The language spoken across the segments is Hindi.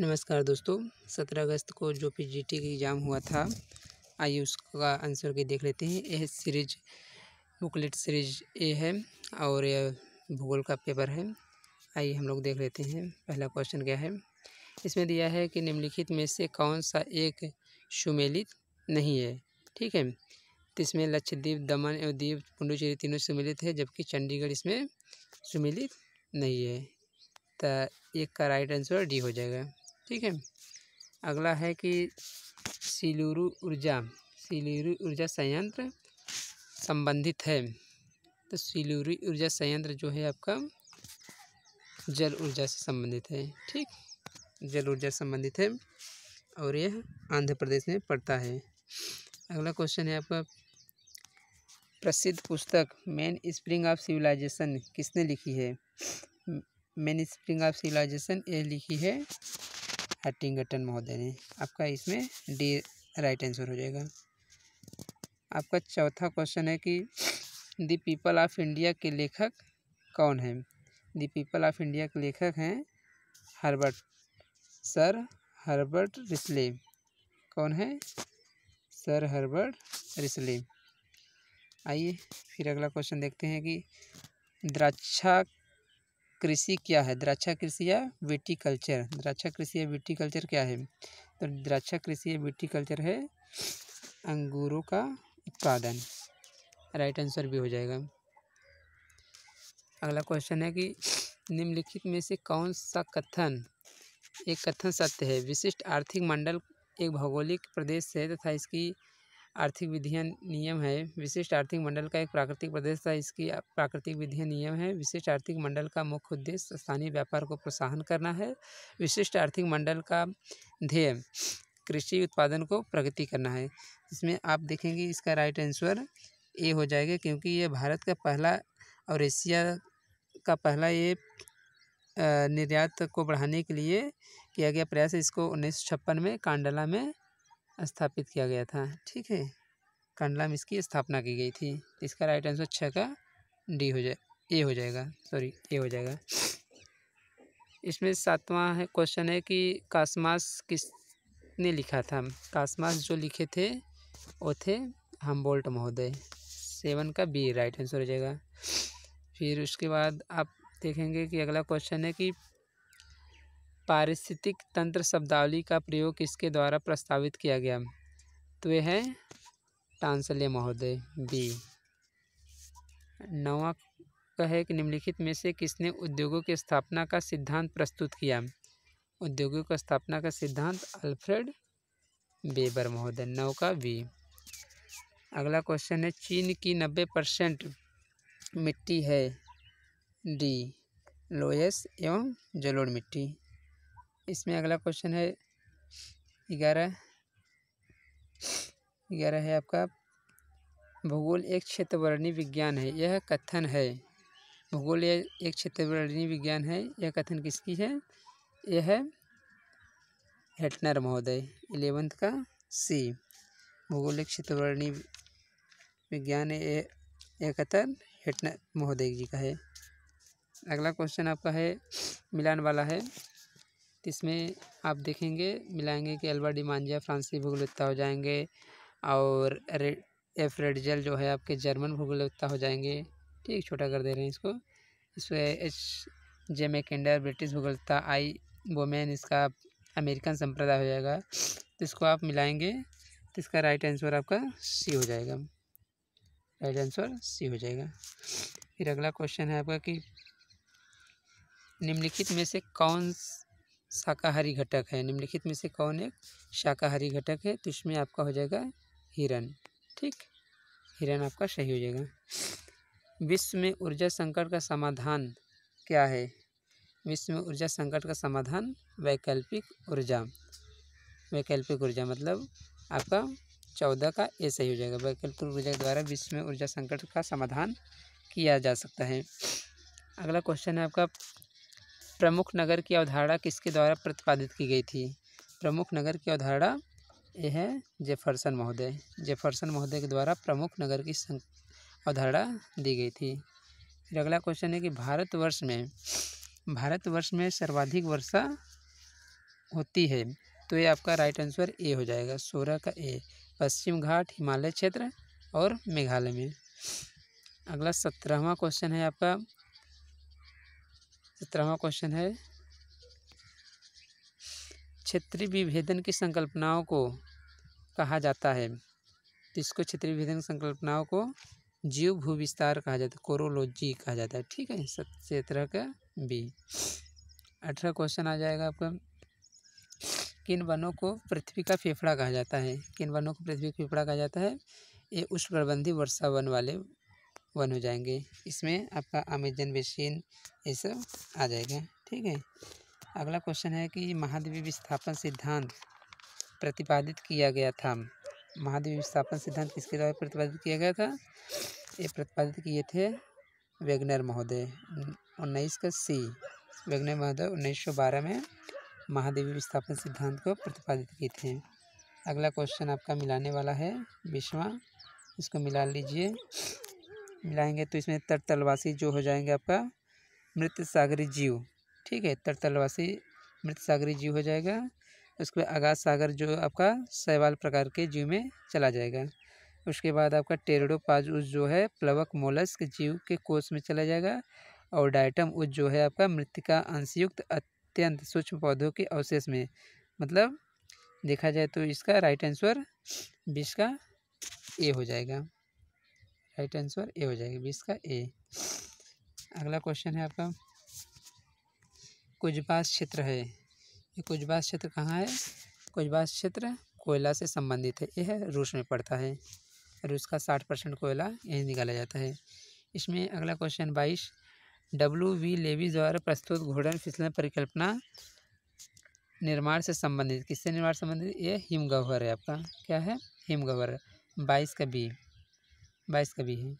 नमस्कार दोस्तों सत्रह अगस्त को जो पी जी टी का एग्ज़ाम हुआ था आइए उसका आंसर की देख लेते हैं यह सीरीज बुकलेट सीरीज ए है और यह भूगोल का पेपर है आइए हम लोग देख लेते हैं पहला क्वेश्चन क्या है इसमें दिया है कि निम्नलिखित में से कौन सा एक सुमेलित नहीं है ठीक है तो इसमें लक्षद्वीप दमन एवं द्वीप पुंडुचेरी तीनों सुमिलित है जबकि चंडीगढ़ इसमें सुमिलित नहीं है तो एक का राइट आंसर डी हो जाएगा ठीक है अगला है कि सिलुरु ऊर्जा सिलुरु ऊर्जा संयंत्र संबंधित है तो सिलूरी ऊर्जा संयंत्र जो है आपका जल ऊर्जा से संबंधित है ठीक जल ऊर्जा संबंधित है और यह आंध्र प्रदेश में पड़ता है अगला क्वेश्चन है आपका प्रसिद्ध पुस्तक मैन स्प्रिंग ऑफ सिविलाइजेशन किसने लिखी है मैन स्प्रिंग ऑफ सिविलाइजेशन यह लिखी है हटिंगटन महोदय ने आपका इसमें डी राइट आंसर हो जाएगा आपका चौथा क्वेश्चन है कि द पीपल ऑफ इंडिया के लेखक कौन हैं द पीपल ऑफ इंडिया के लेखक हैं हर्बर्ट सर हर्बर्ट रिसले कौन है सर हर्बर्ट रिसले आइए फिर अगला क्वेश्चन देखते हैं कि द्राक्षा कृषि क्या है द्राक्षा कृषि या कल्चर द्राक्षा कृषि या कल्चर क्या है तो द्राक्षा कृषि या कल्चर है अंगूरों का उत्पादन राइट आंसर भी हो जाएगा अगला क्वेश्चन है कि निम्नलिखित में से कौन सा कथन एक कथन सत्य है विशिष्ट आर्थिक मंडल एक भौगोलिक प्रदेश है तथा इसकी आर्थिक विधियाँ नियम है विशिष्ट आर्थिक मंडल का एक प्राकृतिक प्रदेश था इसकी प्राकृतिक विधियाँ नियम है विशिष्ट आर्थिक मंडल का मुख्य उद्देश्य स्थानीय व्यापार को प्रोत्साहन करना है विशिष्ट आर्थिक मंडल का ध्येय कृषि उत्पादन को प्रगति करना है इसमें आप देखेंगे इसका राइट आंसर ए हो जाएगा क्योंकि ये भारत का पहला और एशिया का पहला ये निर्यात को बढ़ाने के लिए किया गया प्रयास है इसको उन्नीस में कांडला में स्थापित किया गया था ठीक है कंडला में इसकी स्थापना की गई थी इसका राइट आंसर छः का डी हो जाए ए हो जाएगा सॉरी ए हो जाएगा इसमें सातवां है क्वेश्चन है कि कासमास किसने लिखा था कासमास जो लिखे थे वो थे हम्बोल्ट महोदय सेवन का बी राइट आंसर हो जाएगा फिर उसके बाद आप देखेंगे कि अगला क्वेश्चन है कि पारिस्थितिक तंत्र शब्दावली का प्रयोग किसके द्वारा प्रस्तावित किया गया तो यह है टांसले महोदय बी नवा का है कि निम्नलिखित में से किसने उद्योगों की स्थापना का सिद्धांत प्रस्तुत किया उद्योगों की स्थापना का सिद्धांत अल्फ्रेड बेबर महोदय नौ का बी अगला क्वेश्चन है चीन की नब्बे परसेंट मिट्टी है डी लोयस एवं जलोड़ मिट्टी इसमें अगला क्वेश्चन है ग्यारह ग्यारह है आपका भूगोल एक क्षेत्रवर्णी विज्ञान है यह कथन है भूगोल एक क्षेत्रवर्णी विज्ञान है यह कथन किसकी है यह है हेटनर महोदय इलेवंथ का सी भूगोल एक क्षेत्रवर्णी विज्ञान है यह कथन हेटनर महोदय जी का है अगला क्वेश्चन आपका है मिलान वाला है इसमें आप देखेंगे मिलाएंगे कि अल्बर डिमांजिया फ्रांसी भूगोलता हो जाएंगे और रे एफ रेडजल जो है आपके जर्मन भूगोलता हो जाएंगे ठीक छोटा कर दे रहे हैं इसको इसमें एच जे मैकेंडर ब्रिटिश भूगोलता आई वोमेन इसका अमेरिकन संप्रदाय हो जाएगा तो इसको आप मिलाएंगे तो इसका राइट आंसर आपका सी हो जाएगा राइट आंसर सी हो जाएगा फिर अगला क्वेश्चन है आपका कि निम्नलिखित में से कौन शाकाहारी घटक है निम्नलिखित में से कौन एक शाकाहारी घटक है तो इसमें आपका हो जाएगा हिरण ठीक हिरण आपका सही हो जाएगा विश्व में ऊर्जा संकट का समाधान क्या है विश्व में ऊर्जा संकट का समाधान वैकल्पिक ऊर्जा वैकल्पिक ऊर्जा मतलब आपका चौदह का ए सही हो जाएगा वैकल्पिक ऊर्जा के द्वारा विश्व में ऊर्जा संकट का समाधान किया जा सकता है अगला क्वेश्चन है आपका प्रमुख नगर की अवधारणा किसके द्वारा प्रतिपादित की गई थी प्रमुख नगर की अवधारणा यह है जेफरसन महोदय जेफरसन महोदय के द्वारा प्रमुख नगर की अवधारणा दी गई थी फिर अगला क्वेश्चन है कि भारतवर्ष में भारतवर्ष में सर्वाधिक वर्षा होती है तो ये आपका राइट आंसर ए हो जाएगा सोलह का ए पश्चिम घाट हिमालय क्षेत्र और मेघालय में अगला सत्रहवा क्वेश्चन है आपका सत्रहवा क्वेश्चन है क्षेत्रीय विभेदन की संकल्पनाओं को कहा जाता है जिसको क्षेत्रीय विभेदन संकल्पनाओं को जीव भू विस्तार कहा जाता है कोरोलॉजी कहा जाता है ठीक है सत्रह का बी अठारह क्वेश्चन आ जाएगा आपका किन वनों को पृथ्वी का फेफड़ा कहा जाता है किन वनों को पृथ्वी का फेफड़ा कहा जाता है ये प्रबंधी वर्षा वन वाले वन हो जाएंगे इसमें आपका अमेजन बेसिन ये सब आ जाएगा ठीक है अगला क्वेश्चन है कि महाद्वीप विस्थापन सिद्धांत प्रतिपादित किया गया था महाद्वीप विस्थापन सिद्धांत किसके द्वारा प्रतिपादित किया गया था ये प्रतिपादित किए थे वेगनर महोदय उन्नीस का सी वेगनर महोदय उन्नीस सौ बारह में महादेवी विस्थापन सिद्धांत को प्रतिपादित किए थे अगला क्वेश्चन आपका मिलाने वाला है विश्वा इसको मिला लीजिए मिलाएंगे तो इसमें तरतलवासी जो हो जाएंगे आपका मृत सागरी जीव ठीक है तरतलवासी मृत सागरी जीव हो जाएगा उसके बाद आगाज सागर जो आपका शैवाल प्रकार के जीव में चला जाएगा उसके बाद आपका टेरडो टेरडोपाजूस जो है प्लवक मोलस्क जीव के कोष में चला जाएगा और डाइटम उज जो है आपका मृतिका अंशयुक्त अत्यंत सूक्ष्म पौधों के अवशेष में मतलब देखा जाए तो इसका राइट आंसर बीस का ए हो जाएगा राइट आंसर ए हो जाएगा बीस का ए अगला क्वेश्चन है आपका कुजबास क्षेत्र है ये कुजबास क्षेत्र कहाँ है कुजबास क्षेत्र कोयला से संबंधित है यह रूस में पड़ता है रूस का साठ परसेंट कोयला यहीं निकाला जाता है इसमें अगला क्वेश्चन बाईस डब्ल्यू वी लेवी द्वारा प्रस्तुत घोड़न फिसलन परिकल्पना निर्माण से संबंधित किससे निर्माण संबंधित यह हिमगवर है आपका क्या है हिमगह्वर बाईस का बी बाईस का भी है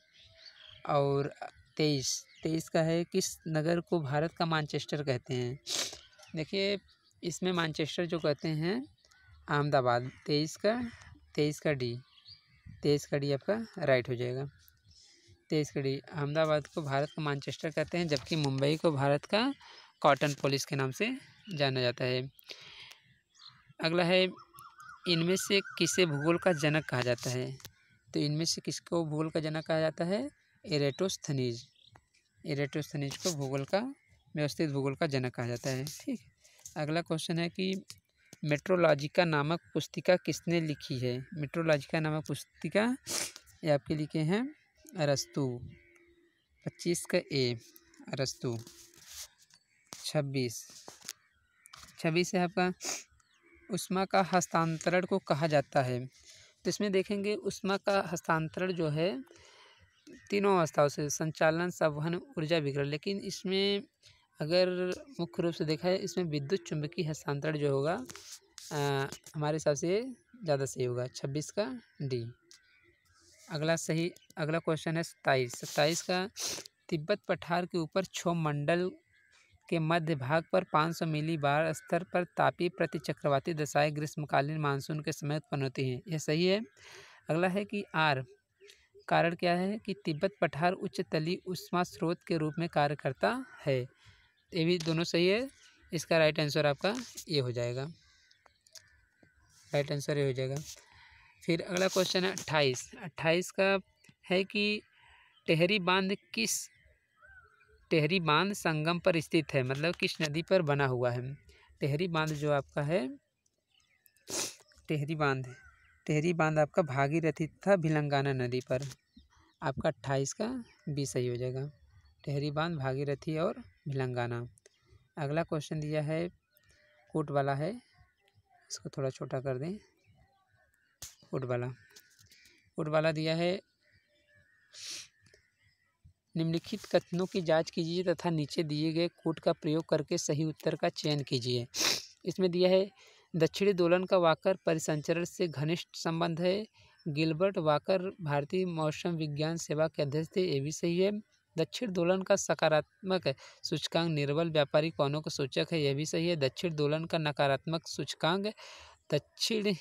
और तेईस तेईस का है किस नगर को भारत का मानचेस्टर कहते हैं देखिए इसमें मानचेस्टर जो कहते हैं अहमदाबाद तेईस का तेईस का डी तेईस का डी आपका राइट हो जाएगा तेईस का डी अहमदाबाद को भारत का मानचेस्टर कहते हैं जबकि मुंबई को भारत का कॉटन पोलिस के नाम से जाना जाता है अगला है इनमें से किसे भूगोल का जनक कहा जाता है तो इनमें से किसको भूगोल का जनक कहा जाता है एरेटोस्थनीज एरेटोस्थनीज को भूगोल का व्यवस्थित भूगोल का जनक कहा जाता है ठीक अगला क्वेश्चन है कि मेट्रोलॉजिका नामक पुस्तिका किसने लिखी है मेट्रोलॉजिका नामक पुस्तिका ये आपके लिखे हैं अरस्तु पच्चीस का ए अरस्तु छब्बीस छब्बीस है आपका उष्मा का हस्तांतरण को कहा जाता है इसमें देखेंगे उष्मा का हस्तांतरण जो है तीनों अवस्थाओं से संचालन संवहन ऊर्जा विकरण लेकिन इसमें अगर मुख्य रूप से देखा है इसमें विद्युत चुंबकीय हस्तांतरण जो होगा आ, हमारे हिसाब से ज़्यादा सही होगा छब्बीस का डी अगला सही अगला क्वेश्चन है सत्ताईस सत्ताईस का तिब्बत पठार के ऊपर छो मंडल के मध्य भाग पर 500 मिली बार स्तर पर तापी प्रति चक्रवाती दशाएँ ग्रीष्मकालीन मानसून के समय उत्पन्न होती हैं यह सही है अगला है कि आर कारण क्या है कि तिब्बत पठार उच्च तली उष्मा स्रोत के रूप में कार्य करता है ये भी दोनों सही है इसका राइट आंसर आपका ये हो जाएगा राइट आंसर ये हो जाएगा फिर अगला क्वेश्चन है अट्ठाईस अट्ठाईस का है कि टेहरी बांध किस टेहरी बांध संगम पर स्थित है मतलब किस नदी पर बना हुआ है टेहरी बांध जो आपका है टेहरी बांध टेहरी बांध आपका भागीरथी था भिलंगाना नदी पर आपका अट्ठाईस का बीस सही हो जाएगा टेहरी बांध भागीरथी और भिलंगाना अगला क्वेश्चन दिया है कोट वाला है इसको थोड़ा छोटा कर दें कोट वाला कोट वाला दिया है निम्नलिखित कथनों की जांच कीजिए तथा नीचे दिए गए कोट का प्रयोग करके सही उत्तर का चयन कीजिए इसमें दिया है दक्षिणी दोलन का वाकर परिसंचरण से घनिष्ठ संबंध है गिलबर्ट वाकर भारतीय मौसम विज्ञान सेवा के अध्यक्ष थे ये भी सही है दक्षिण दोलन का सकारात्मक सूचकांक निर्बल व्यापारी कौनों का सूचक है यह भी सही है दक्षिण दोलन का नकारात्मक सूचकांक दक्षिण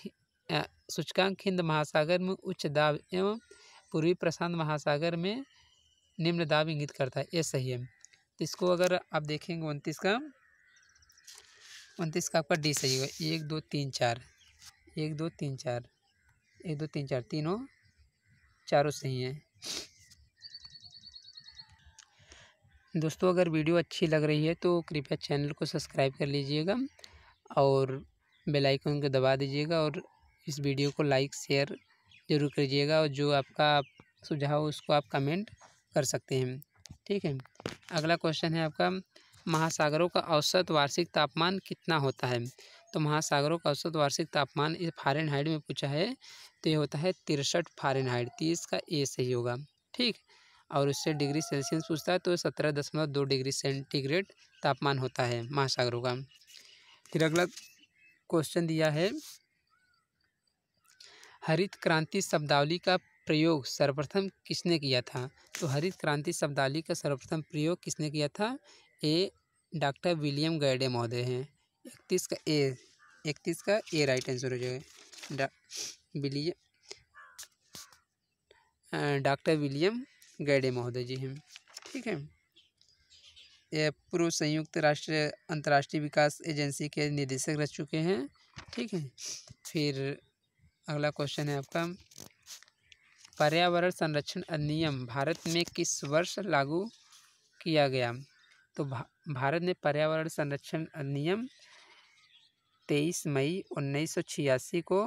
सूचकांक हिंद महासागर में उच्च दाब एवं पूर्वी प्रशांत महासागर में निम्न दाब इंगित करता है ये सही है तो इसको अगर आप देखेंगे उनतीस का उनतीस का आपका डी सही होगा एक दो तीन चार एक दो तीन चार एक दो तीन चार तीनों चारों सही हैं दोस्तों अगर वीडियो अच्छी लग रही है तो कृपया चैनल को सब्सक्राइब कर लीजिएगा और बेल आइकन को दबा दीजिएगा और इस वीडियो को लाइक शेयर ज़रूर कीजिएगा और जो आपका सुझाव उसको आप कमेंट कर सकते हैं ठीक है अगला क्वेश्चन है आपका महासागरों का औसत वार्षिक तापमान कितना होता है तो महासागरों का औसत वार्षिक तापमान इस फारेन में पूछा है तो ये होता है तिरसठ हाइड तीस का ए सही होगा ठीक और उससे डिग्री सेल्सियस पूछता है तो सत्रह दशमलव दो डिग्री सेंटीग्रेड तापमान होता है महासागरों का फिर अगला क्वेश्चन दिया है हरित क्रांति शब्दावली का प्रयोग सर्वप्रथम किसने किया था तो हरित क्रांति शब्दाली का सर्वप्रथम प्रयोग किसने किया था ए डॉक्टर विलियम गैडे महोदय हैं इकतीस का ए इकतीस का ए राइट आंसर हो जाएगा विलियम डॉक्टर विलियम गैडे महोदय जी हैं ठीक है ये पूर्व संयुक्त राष्ट्र अंतर्राष्ट्रीय विकास एजेंसी के निदेशक रह चुके हैं ठीक है फिर अगला क्वेश्चन है आपका पर्यावरण संरक्षण अधिनियम भारत में किस वर्ष लागू किया गया तो भा, भारत में पर्यावरण संरक्षण अधिनियम तेईस मई उन्नीस को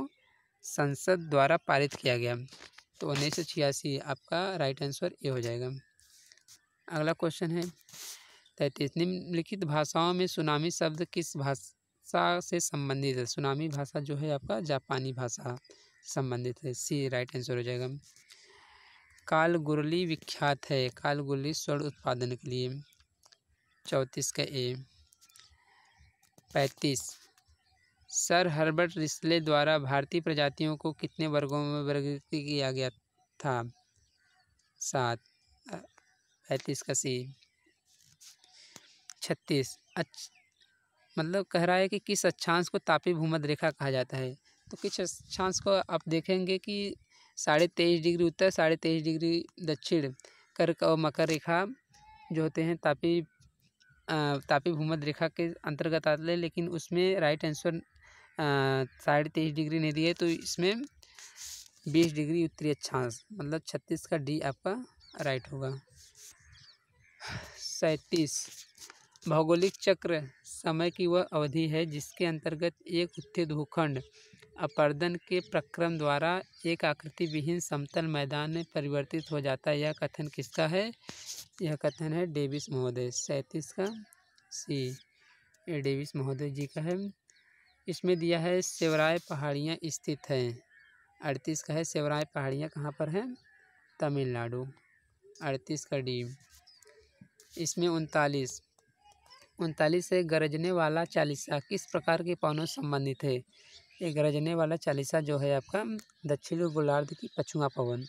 संसद द्वारा पारित किया गया तो उन्नीस आपका राइट आंसर ए हो जाएगा अगला क्वेश्चन है तैतीस निम्नलिखित भाषाओं में सुनामी शब्द किस भाषा से संबंधित है सुनामी भाषा जो है आपका जापानी भाषा संबंधित है सी राइट आंसर हो जाएगा कालगुरली विख्यात है कालगुरली स्वर्ण उत्पादन के लिए चौंतीस का ए पैंतीस सर हर्बर्ट रिस्ले द्वारा भारतीय प्रजातियों को कितने वर्गों में वर्गीकृत किया गया था सात पैंतीस का सी छत्तीस अच्छ मतलब कह रहा है कि किस अच्छांश को तापी भूमध रेखा कहा जाता है तो कुछ अक्षांश को आप देखेंगे कि साढ़े तेईस डिग्री उत्तर साढ़े तेईस डिग्री दक्षिण कर्क और मकर रेखा जो होते हैं तापी तापी भूमध रेखा के अंतर्गत आते हैं लेकिन उसमें राइट आंसर साढ़े तेईस डिग्री नहीं दिए तो इसमें बीस डिग्री उत्तरी अक्षांश मतलब छत्तीस का डी आपका राइट होगा सैंतीस भौगोलिक चक्र समय की वह अवधि है जिसके अंतर्गत एक उत्थी भूखंड अपर्दन के प्रक्रम द्वारा एक आकृति विहीन समतल मैदान में परिवर्तित हो जाता है यह कथन किसका है यह कथन है डेविस महोदय सैंतीस का सी ये डेविस महोदय जी का है इसमें दिया है सेवराय पहाड़ियाँ स्थित हैं अड़तीस का है सेवराय पहाड़ियाँ कहाँ पर हैं तमिलनाडु अड़तीस का डी इसमें उनतालीस उनतालीस से गरजने वाला चालीसा किस प्रकार के पानों संबंधित है ये गरजने वाला चालीसा जो है आपका दक्षिण गोलार्ध की पछुआ पवन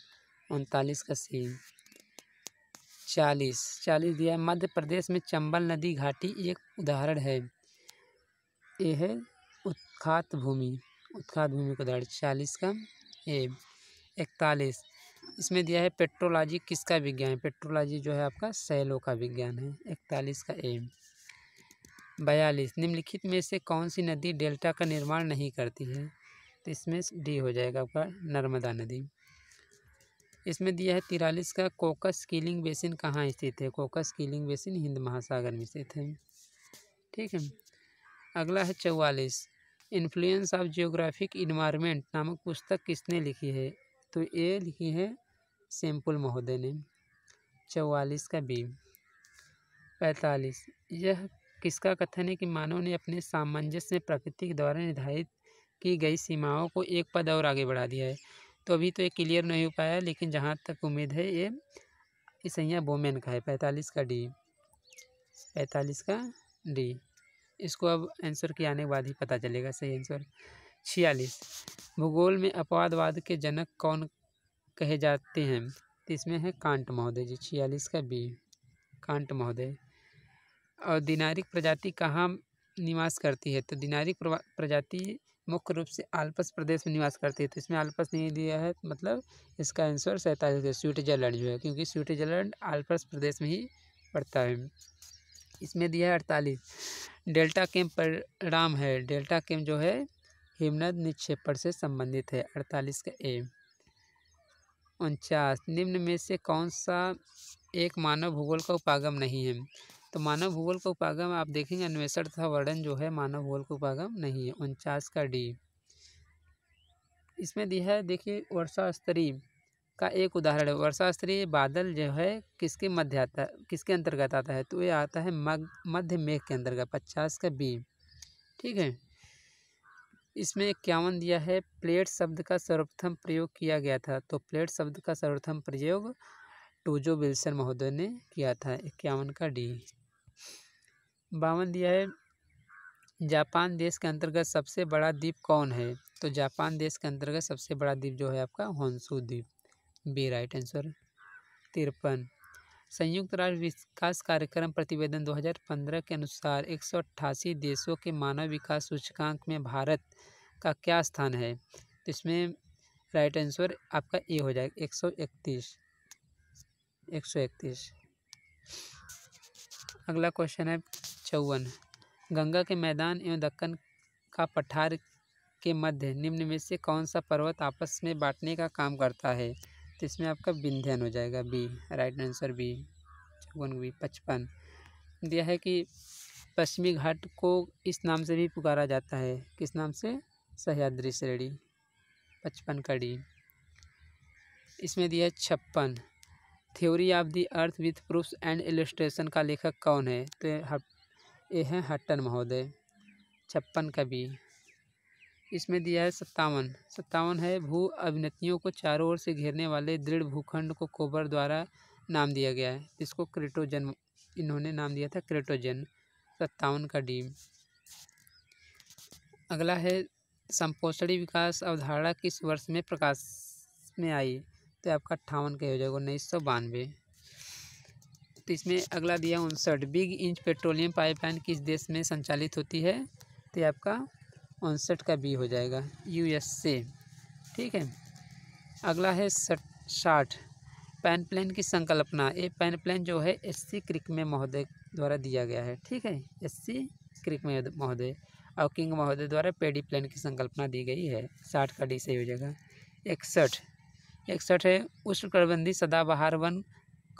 उनतालीस का सी चालीस चालीस दिया मध्य प्रदेश में चंबल नदी घाटी एक उदाहरण है ये है उत्खात भूमि उत्खात भूमि का उदाहरण चालीस का ए इकतालीस इसमें दिया है पेट्रोलॉजी किसका विज्ञान पेट्रोलॉजी जो है आपका सैलो का विज्ञान है इकतालीस का एम बयालीस निम्नलिखित में से कौन सी नदी डेल्टा का निर्माण नहीं करती है तो इसमें डी हो जाएगा आपका नर्मदा नदी इसमें दिया है तिरालीस का कोकस कीलिंग बेसिन कहाँ स्थित है कोकस कीलिंग बेसिन हिंद महासागर में स्थित है ठीक है अगला है चौवालीस इन्फ्लुएंस ऑफ जियोग्राफिक इन्वायरमेंट नामक पुस्तक किसने लिखी है तो ये लिखी है सिंपल महोदय ने चौवालीस का बी पैंतालीस यह किसका कथन है कि मानव ने अपने सामंजस्य प्रकृति के द्वारा निर्धारित की गई सीमाओं को एक पद और आगे बढ़ा दिया है तो अभी तो ये क्लियर नहीं हो पाया लेकिन जहाँ तक उम्मीद है ये इसैया बोमेन का है पैंतालीस का डी पैंतालीस का डी इसको अब आंसर के आने के बाद ही पता चलेगा सही आंसर छियालीस भूगोल में अपवादवाद के जनक कौन कहे जाते हैं तो इसमें है कांट महोदय जी छियालीस का बी कांट महोदय और दिनारिक प्रजाति कहाँ निवास करती है तो दिनारिक प्रजाति मुख्य रूप से आलपस प्रदेश में निवास करती है तो इसमें आलपस नहीं दिया है मतलब इसका आंसर सैंतालीस स्विट्जरलैंड जो है क्योंकि स्विट्जरलैंड आल्पस प्रदेश में ही पड़ता है इसमें दिया है अड़तालीस डेल्टा कैम्प पर राम है डेल्टा कैम्प जो है हिमनद निक्षेपण से संबंधित है अड़तालीस का ए उनचास निम्न में से कौन सा एक मानव भूगोल का उपागम नहीं है तो मानव भूगोल का उपागम आप देखेंगे अन्वेषण तथा वर्णन जो है मानव भूगोल का उपागम नहीं है उनचास का डी इसमें दिया है देखिए वर्षा स्तरीय का एक उदाहरण है वर्षा स्तरीय बादल जो है किसके मध्य आता किसके अंतर्गत आता है तो ये आता है मग मध्य मेघ के अंतर्गत पचास का बी ठीक है इसमें इक्यावन दिया है प्लेट शब्द का सर्वप्रथम प्रयोग किया गया था तो प्लेट शब्द का सर्वप्रथम प्रयोग टूजो बिल्सर महोदय ने किया था इक्यावन का डी बावन दिया है जापान देश के अंतर्गत सबसे बड़ा द्वीप कौन है तो जापान देश के अंतर्गत सबसे बड़ा द्वीप जो है आपका होंसू द्वीप बी राइट आंसर तिरपन संयुक्त राष्ट्र विकास कार्यक्रम प्रतिवेदन 2015 के अनुसार एक देशों के मानव विकास सूचकांक में भारत का क्या स्थान है तो इसमें राइट आंसर आपका ए हो जाएगा एक सौ इकतीस एक सौ इकतीस अगला क्वेश्चन है चौवन गंगा के मैदान एवं दक्कन का पठार के मध्य निम्न में से कौन सा पर्वत आपस में बांटने का काम करता है तो इसमें आपका विंध्यन हो जाएगा बी राइट आंसर बी चौवन बी पचपन दिया है कि पश्चिमी घाट को इस नाम से भी पुकारा जाता है किस नाम से सहयाद्री श्रेणी पचपन कड़ी इसमें दिया है छप्पन theory of the earth with proofs and illustration का लेखक कौन है तो ये हैं हट्टन महोदय छप्पन का बी इसमें दिया है सत्तावन सत्तावन है भू अभिनतियों को चारों ओर से घेरने वाले दृढ़ भूखंड को कोबर द्वारा नाम दिया गया है जिसको क्रेटोजन इन्होंने नाम दिया था क्रेटोजन सत्तावन का डीम अगला है संपोषणी विकास अवधारणा किस वर्ष में प्रकाश में आई तो आपका अट्ठावन का हो जाएगा उन्नीस सौ बानवे तो इसमें अगला दिया उनसठ बिग इंच पेट्रोलियम पाइपलाइन किस देश में संचालित होती है तो आपका उनसठ का बी हो जाएगा यू ठीक है अगला है साठ पैन प्लान की संकल्पना ये पैन प्लान जो है एस सी क्रिक में महोदय द्वारा दिया गया है ठीक है एस सी क्रिक में महोदय और किंग महोदय द्वारा पेडी प्लान की संकल्पना दी गई है साठ का डी सही हो जाएगा इकसठ इकसठ है उष्ण प्रबंधी सदाबहार वन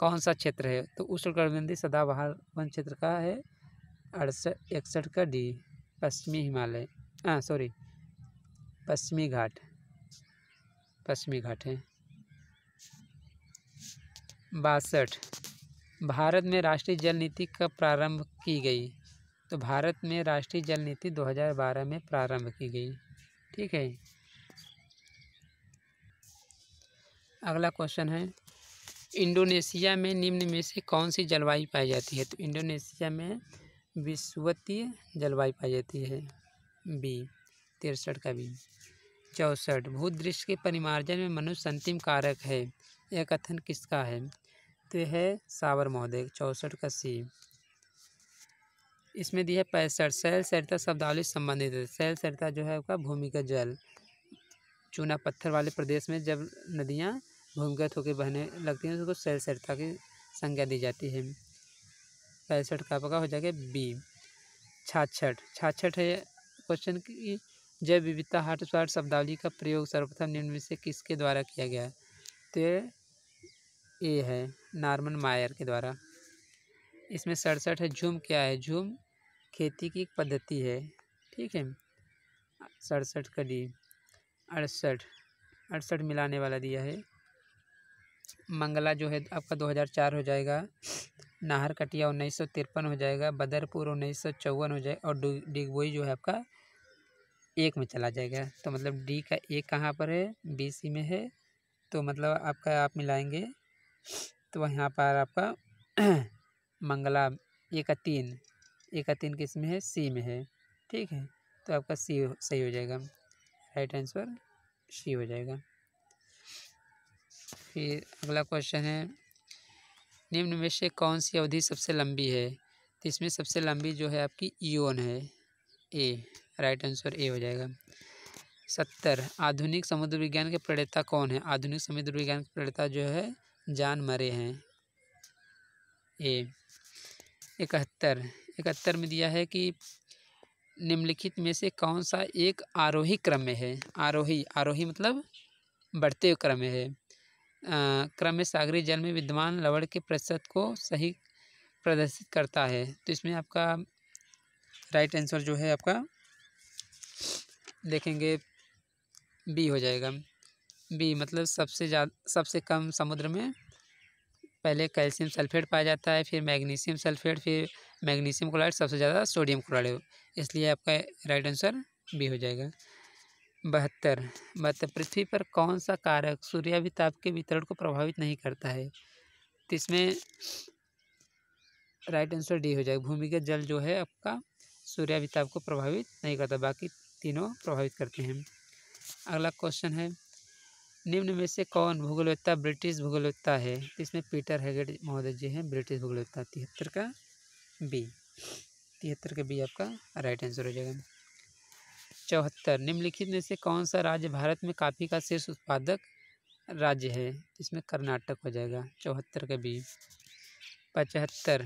कौन सा क्षेत्र है तो उष्णकटिबंधीय सदाबहार वन क्षेत्र का है अड़सठ इकसठ का डी पश्चिमी हिमालय हाँ सॉरी पश्चिमी घाट पश्चिमी घाट है बासठ भारत में राष्ट्रीय जल नीति कब प्रारंभ की गई तो भारत में राष्ट्रीय जल नीति 2012 में प्रारंभ की गई ठीक है अगला क्वेश्चन है इंडोनेशिया में निम्न में से कौन सी जलवायु पाई जाती है तो इंडोनेशिया में विश्वतीय जलवायु पाई जाती है बी तिरसठ का बी चौंसठ दृश्य के परिमार्जन में मनुष्य अंतिम कारक है यह कथन किसका है तो यह है सावर महोदय चौंसठ का सी इसमें दिया है पैंसठ सैल सरिता शब्दावली संबंधित है शैल सरिता जो है उसका भूमिगत जल चूना पत्थर वाले प्रदेश में जब नदियाँ भूमिगत होकर बहने लगती हैं उसको सैलसटता की संज्ञा दी जाती है पैंसठ का पका हो जाएगा बी छाछठ छाछठ है क्वेश्चन की जैव विविधता हाट स्वाट शब्दावली का प्रयोग सर्वप्रथम निम्न से किसके द्वारा किया गया तो ये ए है नॉर्मन मायर के द्वारा इसमें सड़सठ है झूम क्या है झूम खेती की एक पद्धति है ठीक है सड़सठ का डी अड़सठ अड़सठ मिलाने वाला दिया है मंगला जो है आपका दो हज़ार चार हो जाएगा नाहरकटिया उन्नीस सौ तिरपन हो जाएगा बदरपुर उन्नीस सौ चौवन हो जाएगा और डिगबोई जो है आपका एक में चला जाएगा तो मतलब डी का एक कहाँ पर है बी सी में है तो मतलब आपका आप मिलाएंगे तो यहाँ पर आपका मंगला एक का तीन एक का तीन किस में है सी में है ठीक है तो आपका सी सही हो जाएगा राइट आंसर सी हो जाएगा फिर अगला क्वेश्चन है निम्न में से कौन सी अवधि सबसे लंबी है तो इसमें सबसे लंबी जो है आपकी ईओन e है ए राइट आंसर ए हो जाएगा सत्तर आधुनिक समुद्र विज्ञान के प्रणेता कौन है आधुनिक समुद्र विज्ञान के प्रणेता जो है जान मरे हैं ए इकहत्तर इकहत्तर में दिया है कि निम्नलिखित में से कौन सा एक आरोही क्रम में है आरोही आरोही मतलब बढ़ते क्रम में है क्रम में सागरी जल में विद्यमान लवण के प्रतिशत को सही प्रदर्शित करता है तो इसमें आपका राइट आंसर जो है आपका देखेंगे बी हो जाएगा बी मतलब सबसे ज़्यादा सबसे कम समुद्र में पहले कैल्शियम सल्फेट पाया जाता है फिर मैग्नीशियम सल्फेट फिर मैग्नीशियम क्लोराइड सबसे ज़्यादा सोडियम क्लोराइड इसलिए आपका राइट आंसर बी हो जाएगा बहत्तर बहत्तर पृथ्वी पर कौन सा कारक सूर्याभिताप के वितरण को प्रभावित नहीं करता है तो इसमें राइट आंसर डी हो जाएगा भूमिगत जल जो है आपका सूर्याभिताप को प्रभावित नहीं करता बाकी तीनों प्रभावित करते हैं अगला क्वेश्चन है निम्न में से कौन भूगोलवत्ता ब्रिटिश भूगोलवत्ता है इसमें पीटर हैगेट महोदय जी हैं ब्रिटिश भूगोलवत्ता तिहत्तर का बी तिहत्तर का बी आपका राइट आंसर हो जाएगा चौहत्तर निम्नलिखित में से कौन सा राज्य भारत में काफ़ी का शीर्ष उत्पादक राज्य है इसमें कर्नाटक हो जाएगा चौहत्तर का बी पचहत्तर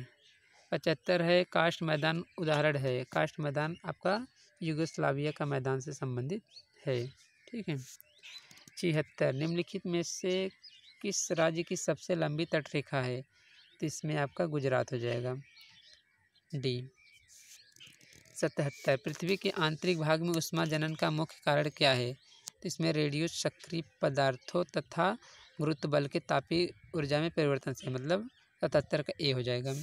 पचहत्तर है कास्ट मैदान उदाहरण है कास्ट मैदान आपका युगोस्लाविया का मैदान से संबंधित है ठीक है छिहत्तर निम्नलिखित में से किस राज्य की सबसे लंबी तटरेखा है तो इसमें आपका गुजरात हो जाएगा डी सतहत्तर पृथ्वी के आंतरिक भाग में उष्मा जनन का मुख्य कारण क्या है तो इसमें रेडियो सक्रिय पदार्थों तथा गुरुत्व बल के तापी ऊर्जा में परिवर्तन से मतलब सतहत्तर का ए हो जाएगा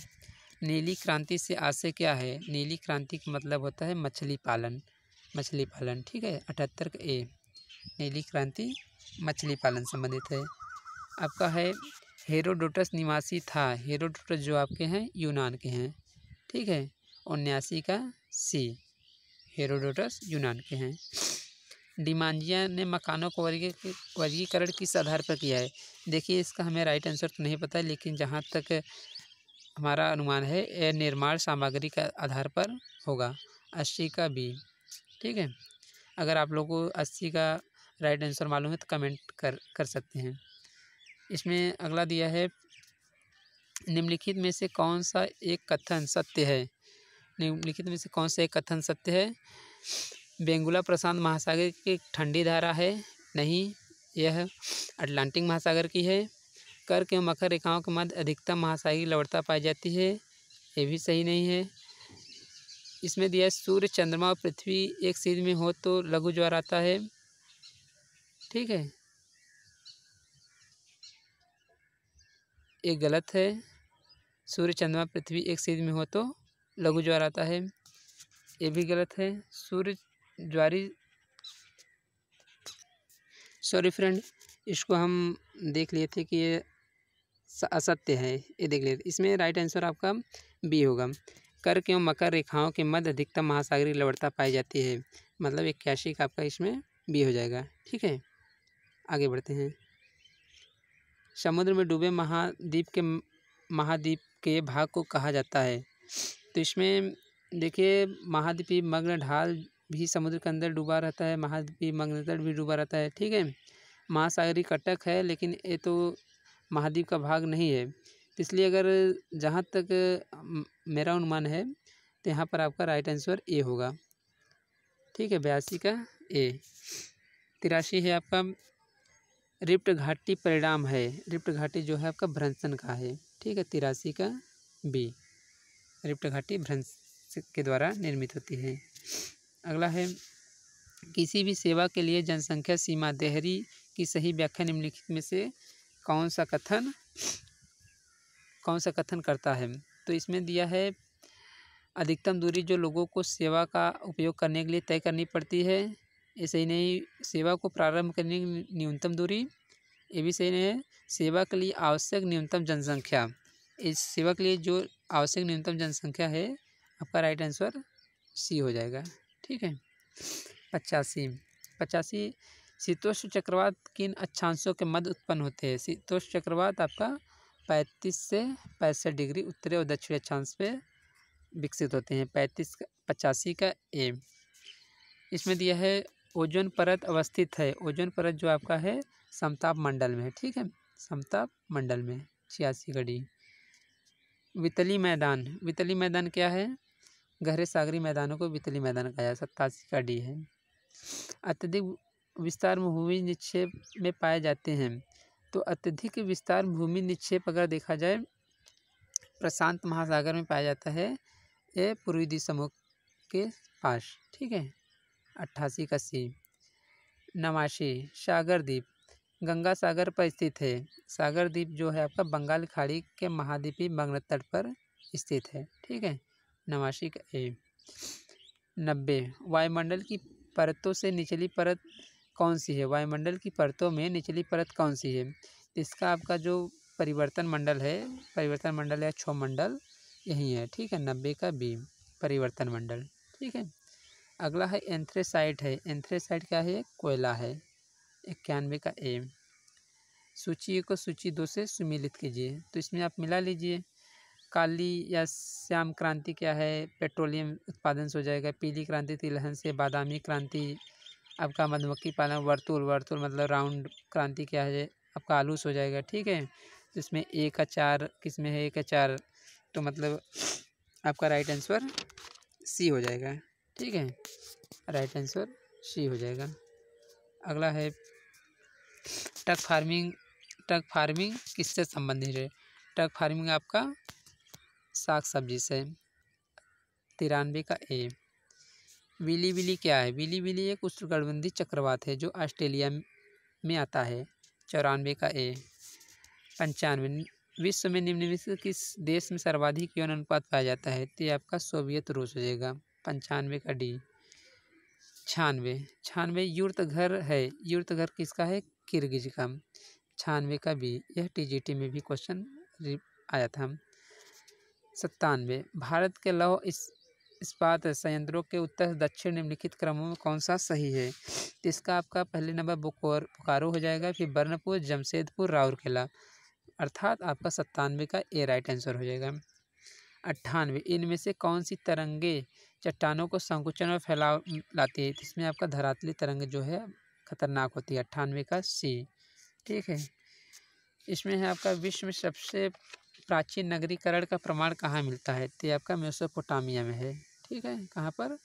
नीली क्रांति से आशय क्या है नीली क्रांति का मतलब होता है मछली पालन मछली पालन ठीक है अठहत्तर का ए नीली क्रांति मछली पालन संबंधित है आपका है हेरोडोटस निवासी था हेरोडोटस जो आपके हैं यूनान के हैं ठीक है उन्यासी का सी हेरोडोटस यूनान के हैं डिमांजिया ने मकानों को वर्गी वर्गीकरण किस आधार पर किया है देखिए इसका हमें राइट आंसर तो नहीं पता लेकिन जहाँ तक हमारा अनुमान है यह निर्माण सामग्री का आधार पर होगा अस्सी का बी ठीक है अगर आप लोगों को अस्सी का राइट आंसर मालूम है तो कमेंट कर कर सकते हैं इसमें अगला दिया है निम्नलिखित में से कौन सा एक कथन सत्य है निम्नलिखित में से कौन सा एक कथन सत्य है बेंगुला प्रशांत महासागर की ठंडी धारा है नहीं यह अटलांटिक महासागर की है कर्क एवं मकर रेखाओं के मध्य अधिकतम महासागरी लवड़ता पाई जाती है ये भी सही नहीं है इसमें दिया सूर्य चंद्रमा और पृथ्वी एक सीध में हो तो लघु ज्वार आता है ठीक है ये गलत है सूर्य चंद्रमा पृथ्वी एक सीध में हो तो लघु ज्वार आता है ये भी गलत है सूर्य ज्वारी सॉरी फ्रेंड इसको हम देख लिए थे कि ये असत्य है ये देख लिए इसमें राइट आंसर आपका बी होगा कर्क एवं मकर रेखाओं के मध्य अधिकतम महासागरीय लवड़ता पाई जाती है मतलब एक कैशिक आपका इसमें बी हो जाएगा ठीक है आगे बढ़ते हैं समुद्र में डूबे महाद्वीप के महाद्वीप के भाग को कहा जाता है तो इसमें देखिए महाद्वीपी मग्न ढाल भी समुद्र के अंदर डूबा रहता है महाद्वीपी मग्न तट भी डूबा रहता है ठीक है महासागरी कटक है लेकिन ये तो महाद्वीप का भाग नहीं है इसलिए अगर जहाँ तक मेरा अनुमान है तो यहाँ पर आपका राइट आंसर ए होगा ठीक है बयासी का ए तिरासी है आपका रिप्ट घाटी परिणाम है रिप्ट घाटी जो है आपका भ्रंसन का है ठीक है तिरासी का बी रिप्ट घाटी भ्रंश के द्वारा निर्मित होती है अगला है किसी भी सेवा के लिए जनसंख्या सीमा देहरी की सही व्याख्या निम्नलिखित में से कौन सा कथन कौन सा कथन करता है तो इसमें दिया है अधिकतम दूरी जो लोगों को सेवा का उपयोग करने के लिए तय करनी पड़ती है ये सही नहीं सेवा को प्रारंभ करने की न्यूनतम दूरी ये भी सही नहीं है सेवा के लिए आवश्यक न्यूनतम जनसंख्या इस सेवा के लिए जो आवश्यक न्यूनतम जनसंख्या है आपका राइट आंसर सी हो जाएगा ठीक है पचासी पचासी शीतोष्ण चक्रवात किन अच्छांशों के मध्य उत्पन्न होते हैं शीतोष्ण चक्रवात आपका पैंतीस से पैंसठ डिग्री उत्तरी और दक्षिणी अक्षांश पे विकसित होते हैं पैंतीस पचासी का ए इसमें दिया है ओजोन परत अवस्थित है ओजोन परत जो आपका है समताप मंडल में ठीक है समताप मंडल में छियासी का डी वितली मैदान वितली मैदान क्या है गहरे सागरी मैदानों को वितली मैदान कहा जाता है सत्तासी का डी है अत्यधिक विस्तार भूमि निक्षेप में पाए जाते हैं तो अत्यधिक विस्तार भूमि निक्षेप अगर देखा जाए प्रशांत महासागर में पाया जाता है ये पूर्वी समूह के पास ठीक है अट्ठासी का सी नवासी सागर द्वीप गंगा सागर पर स्थित है सागर द्वीप जो है आपका बंगाल खाड़ी के महाद्वीपीय बंगल तट पर स्थित है ठीक है नवासी का ए नब्बे वायुमंडल की परतों से निचली परत कौन सी है वायुमंडल की परतों में निचली परत कौन सी है इसका आपका जो परिवर्तन मंडल है परिवर्तन मंडल या छो मंडल यही है ठीक है नब्बे का बी परिवर्तन मंडल ठीक है अगला है एंथ्रेसाइट है एंथ्रेसाइट क्या है कोयला है इक्यानवे का ए सूची एक और सूची दो से सुमिलित कीजिए तो इसमें आप मिला लीजिए काली या श्याम क्रांति क्या है पेट्रोलियम उत्पादन से हो जाएगा पीली क्रांति तिलहन से बादामी क्रांति आपका मधुमक्खी पालन वर्तुल वर्तुल मतलब राउंड क्रांति क्या है आपका आलू से हो जाएगा ठीक है तो इसमें ए का चार किस में है ए का चार तो मतलब आपका राइट आंसर सी हो जाएगा ठीक है राइट आंसर सी हो जाएगा अगला है टक फार्मिंग टक फार्मिंग किससे संबंधित है टक फार्मिंग आपका साग सब्जी से तिरानवे का ए विली विली क्या है विली विली एक उष्णकटबंधी चक्रवात है जो ऑस्ट्रेलिया में आता है चौरानवे का ए पंचानवे विश्व में निम्न विश्व किस देश में सर्वाधिक यौन अनुपात पाया जाता है तो आपका सोवियत रूस हो जाएगा पंचानवे का डी छानवे छानवे यूर्त घर है यूर्त घर किसका है किर्गिज का छानवे का भी यह टीजीटी में भी क्वेश्चन आया था सत्तानवे भारत के लौह इस संयंत्रों के उत्तर दक्षिण निम्नलिखित क्रमों में कौन सा सही है तो इसका आपका पहले नंबर बुकोर बोकारो हो जाएगा फिर बर्नपुर जमशेदपुर राउरकेला अर्थात आपका सत्तानवे का ए राइट आंसर हो जाएगा अट्ठानवे इनमें से कौन सी तरंगे चट्टानों को संकुचन और फैलाव लाती है इसमें आपका धरातली तरंग जो है खतरनाक होती है अट्ठानवे का सी ठीक है इसमें है आपका विश्व में सबसे प्राचीन नगरीकरण का प्रमाण कहाँ मिलता है तो आपका मेसोपोटामिया में है ठीक है कहाँ पर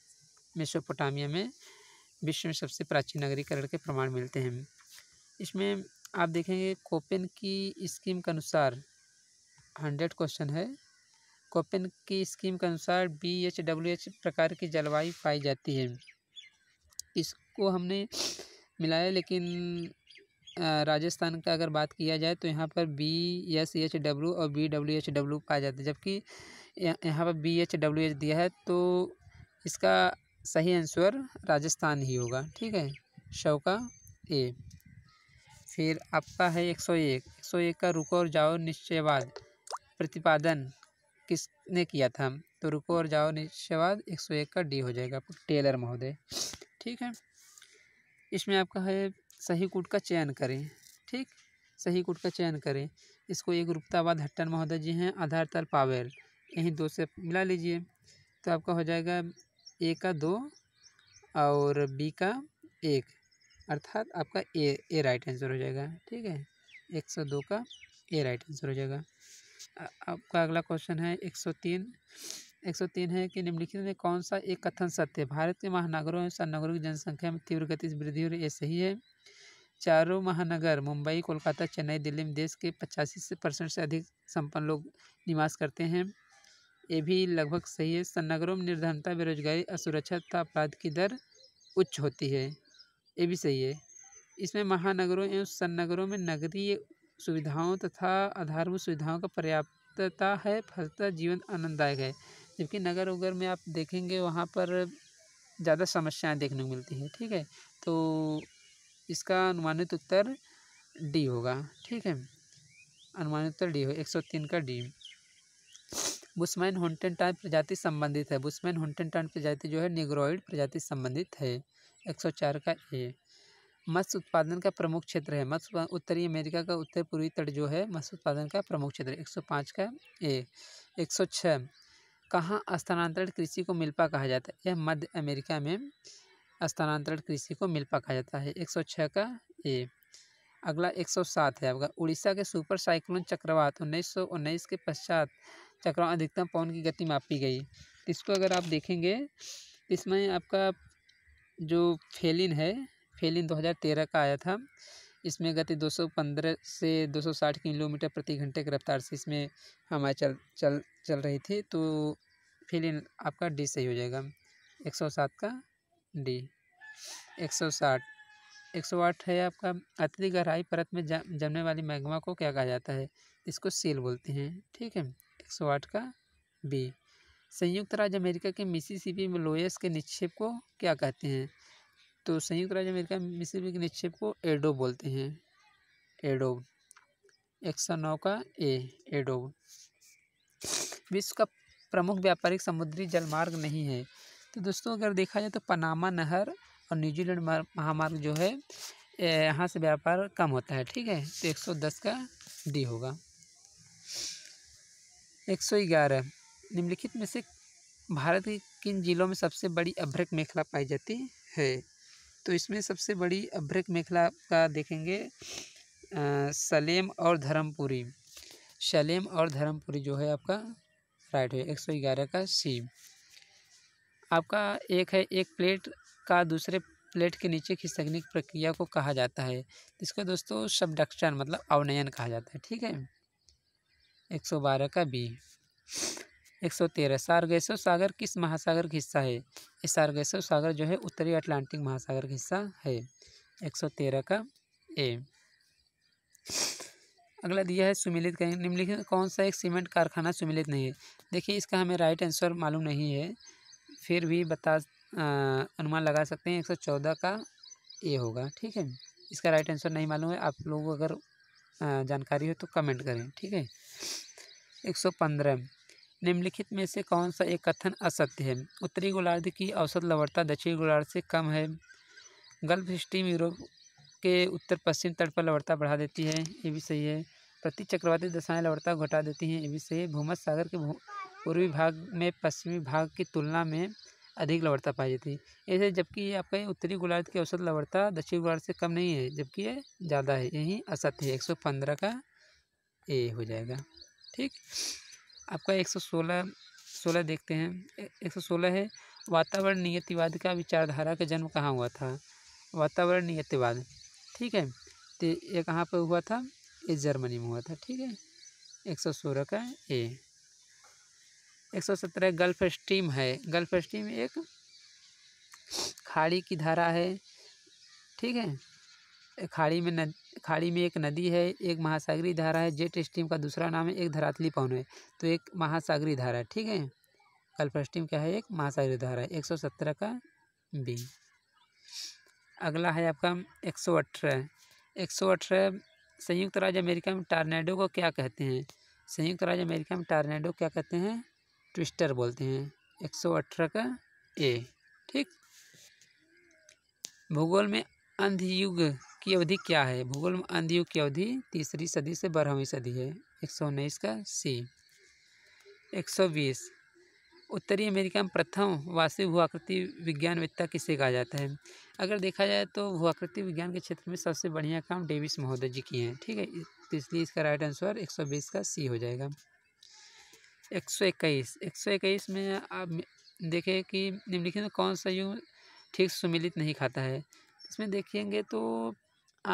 मेसोपोटामिया में विश्व में सबसे प्राचीन नगरीकरण के प्रमाण मिलते हैं इसमें आप देखेंगे कोपेन की स्कीम के अनुसार हंड्रेड क्वेश्चन है कोपेन की स्कीम के अनुसार बी एच डब्ल्यू एच प्रकार की जलवायु पाई जाती है इसको हमने मिलाया लेकिन राजस्थान का अगर बात किया जाए तो यहाँ पर बी एस एच डब्ल्यू और बी डब्ल्यू एच डब्ल्यू पाया जाता है जबकि यहाँ पर बी एच डब्ल्यू एच दिया है तो इसका सही आंसर राजस्थान ही होगा ठीक है का ए फिर आपका है एक सौ एक एक सौ एक का रुको और जाओ निश्चयवाद प्रतिपादन किसने किया था तो रुको और जाओ निश्चयवाद एक सौ एक का डी हो जाएगा टेलर महोदय ठीक है इसमें आपका है सही कूट का चयन करें ठीक सही कूट का चयन करें इसको एक रूपताबाद हट्टन महोदय जी हैं आधार तल पावेल यहीं दो से मिला लीजिए तो आपका हो जाएगा ए का दो और बी का एक अर्थात आपका ए ए राइट आंसर हो जाएगा ठीक है एक सौ दो का ए राइट आंसर हो जाएगा आपका अगला क्वेश्चन है एक सौ तीन एक सौ तीन है कि निम्नलिखित में कौन सा एक कथन सत्य है भारत के महानगरों और सन्नगरों की जनसंख्या में तीव्र गति से वृद्धि हो रही है सही है चारों महानगर मुंबई कोलकाता चेन्नई दिल्ली में देश के पचासी से परसेंट से अधिक संपन्न लोग निवास करते हैं ये भी लगभग सही है सन्नगरों में निर्धनता बेरोजगारी असुरक्षा तथा अपराध की दर उच्च होती है ये भी सही है इसमें महानगरों एवं सन्नगरों में नगरीय सुविधाओं तथा आधारभूत सुविधाओं का पर्याप्तता है फलता जीवन आनंददायक है जबकि नगर उगर में आप देखेंगे वहाँ पर ज़्यादा समस्याएँ देखने को मिलती हैं ठीक है तो इसका अनुमानित उत्तर डी होगा ठीक है अनुमानित उत्तर डी होगा एक सौ तीन का डी बुस्मैन होंटन टाइप प्रजाति संबंधित है बुस्मैन होंटन टाइप प्रजाति जो है निग्रोइड प्रजाति संबंधित है एक सौ चार का ए मत्स्य उत्पादन का प्रमुख क्षेत्र है मत्स्य उत्तरी अमेरिका का उत्तर पूर्वी तट जो है मत्स्य उत्पादन का प्रमुख क्षेत्र एक सौ पाँच का ए एक सौ छः कहाँ स्थानांतरण कृषि को मिल्पा कहा जाता है यह मध्य अमेरिका में स्थानांतरण कृषि को मिल्पा कहा जाता है एक सौ छः का ए अगला एक सौ सात है आपका उड़ीसा के सुपर साइक्लोन चक्रवात उन्नीस सौ उन्नीस के पश्चात चक्रवात अधिकतम पवन की गति मापी गई इसको अगर आप देखेंगे इसमें आपका जो फेलिन है फेलिन 2013 का आया था इसमें गति दो सौ पंद्रह से दो सौ साठ किलोमीटर प्रति घंटे की रफ़्तार से इसमें हमारी चल चल चल रही थी तो फिर आपका डी सही हो जाएगा एक सौ सात का डी एक सौ साठ एक सौ आठ है आपका अत्यधिक गहराई परत में जमने वाली मैग्मा को क्या कहा जाता है इसको सील बोलते हैं ठीक है एक सौ आठ का बी संयुक्त राज्य अमेरिका के मिसिसिपी में लोयस के निक्षेप को क्या कहते हैं तो संयुक्त राज्य अमेरिका में मिसिसिपी के निक्षेप को एडोब बोलते हैं एडोब एक सौ नौ का ए एडोब विश्व का प्रमुख व्यापारिक समुद्री जलमार्ग नहीं है तो दोस्तों अगर देखा जाए तो पनामा नहर और न्यूजीलैंड महामार्ग जो है यहाँ से व्यापार कम होता है ठीक है तो एक सौ दस का डी होगा एक सौ ग्यारह निम्नलिखित में से भारत के किन जिलों में सबसे बड़ी अभ्रक मेखला पाई जाती है तो इसमें सबसे बड़ी अभ्रक मेखला का देखेंगे सलेम और धर्मपुरी सलेम और धर्मपुरी जो है आपका राइट है एक सौ ग्यारह का सी आपका एक है एक प्लेट का दूसरे प्लेट के नीचे खिसकने की प्रक्रिया को कहा जाता है इसको दोस्तों सबडक्शन मतलब अवनयन कहा जाता है ठीक है एक सौ बारह का बी एक सौ तेरह सारगेसो सागर किस महासागर का हिस्सा है ये सारगेसो सागर जो है उत्तरी अटलांटिक महासागर का हिस्सा है एक सौ तेरह का ए अगला दिया है सुमिलित कहीं निम्नलिखित कौन सा एक सीमेंट कारखाना सुमिलित नहीं है देखिए इसका हमें राइट आंसर मालूम नहीं है फिर भी बता अनुमान लगा सकते हैं एक सौ चौदह का ए होगा ठीक है इसका राइट आंसर नहीं मालूम है आप लोगों को अगर जानकारी हो तो कमेंट करें ठीक है एक सौ पंद्रह निम्नलिखित में से कौन सा एक कथन असत्य है उत्तरी गोलार्ध की औसत लवड़ता दक्षिणी गोलार्ध से कम है गल्फ स्टीम यूरोप के उत्तर पश्चिम तट पर लवड़ता बढ़ा देती है ये भी सही है प्रति चक्रवाती दशाएं लवड़ता घटा देती हैं ये भी सही है भूमध्य सागर के पूर्वी भाग में पश्चिमी भाग की तुलना में अधिक लवड़ता पाई जाती है ऐसे जबकि आपका उत्तरी गोलार्ध की औसत लवड़ता दक्षिणी गोलार्ध से कम नहीं है जबकि ये ज़्यादा है यही असत्य है एक सौ पंद्रह का ए हो जाएगा ठीक आपका एक सौ सोलह सोलह देखते हैं एक सौ सोलह है वातावरण नियतिवाद का विचारधारा का जन्म कहाँ हुआ था वातावरण नियतिवाद ठीक है तो ये कहाँ पर हुआ था ये जर्मनी में हुआ था ठीक है एक सौ सोलह का ए एक सौ सत्रह गल्फ स्ट्रीम है गल्फ स्ट्रीम एक खाड़ी की धारा है ठीक है खाड़ी में खाड़ी में एक नदी है एक महासागरी धारा है जेट स्ट्रीम का दूसरा नाम है एक धरातली पवन है तो एक महासागरी धारा है ठीक है कल्पा स्ट्रीम क्या है एक महासागरी धारा है एक सौ सत्रह का बी अगला है आपका एक सौ अठारह एक सौ अठारह संयुक्त राज्य अमेरिका में टार्नेडो को क्या कहते हैं संयुक्त राज्य अमेरिका में टार्नेडो क्या कहते हैं ट्विस्टर बोलते हैं एक सौ अठारह का ए ठीक भूगोल में अंधयुग की अवधि क्या है भूगोल में अंधयुग की अवधि तीसरी सदी से बारहवीं सदी है एक सौ उन्नीस का सी एक सौ बीस उत्तरी अमेरिका में प्रथम वास्तविक भूआकृति विज्ञान वित्ता किसे कहा जाता है अगर देखा जाए तो भूआकृति विज्ञान के क्षेत्र में सबसे बढ़िया काम डेविस महोदय जी किए हैं ठीक है तो इसलिए इसका राइट आंसर एक सौ बीस का सी हो जाएगा एक सौ इक्कीस एक सौ इक्कीस में आप देखें कि निम्नलिखित में कौन सा युग ठीक सुमिलित नहीं खाता है इसमें देखेंगे तो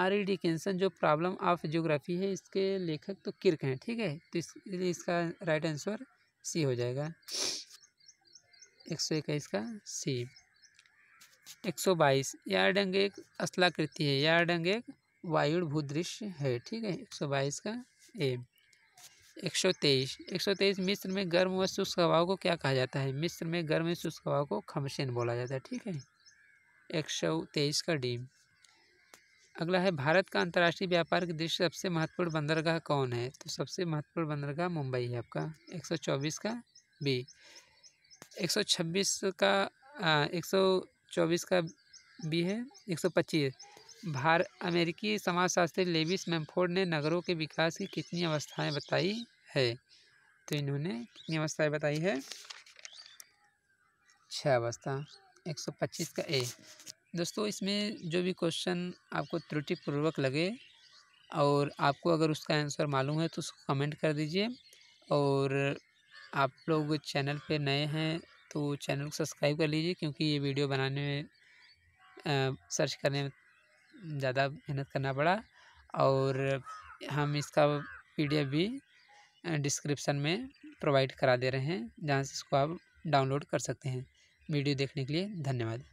आर ई डिकेंसन जो प्रॉब्लम ऑफ जोग्राफी है इसके लेखक तो किर्क हैं ठीक है तो इसलिए इसका राइट आंसर सी हो जाएगा एक सौ इक्कीस का सी एक सौ बाईस डंग एक असलाकृति है डंग एक वायुड़ भूदृश्य है ठीक है एक सौ बाईस का ए एक सौ तेईस एक सौ तेईस मिस्र में गर्म व शुष्क हवाओं को क्या कहा जाता है मिस्र में गर्म शुष्क हवाओं को खमशेन बोला जाता है ठीक है एक सौ तेईस का डी अगला है भारत का अंतर्राष्ट्रीय व्यापार की दृष्टि सबसे महत्वपूर्ण बंदरगाह कौन है तो सबसे महत्वपूर्ण बंदरगाह मुंबई है आपका 124 का बी 126 का आ, 124 का बी है 125 भार अमेरिकी समाजशास्त्री लेविस मैमफोर्ड ने नगरों के विकास की कितनी अवस्थाएं बताई है तो इन्होंने कितनी अवस्थाएँ बताई है छः अवस्था पच्चीस का ए दोस्तों इसमें जो भी क्वेश्चन आपको त्रुटिपूर्वक लगे और आपको अगर उसका आंसर मालूम है तो उसको कमेंट कर दीजिए और आप लोग चैनल पे नए हैं तो चैनल को सब्सक्राइब कर लीजिए क्योंकि ये वीडियो बनाने में आ, सर्च करने में ज़्यादा मेहनत करना पड़ा और हम इसका पीडीएफ भी डिस्क्रिप्शन में प्रोवाइड करा दे रहे हैं जहाँ से इसको आप डाउनलोड कर सकते हैं वीडियो देखने के लिए धन्यवाद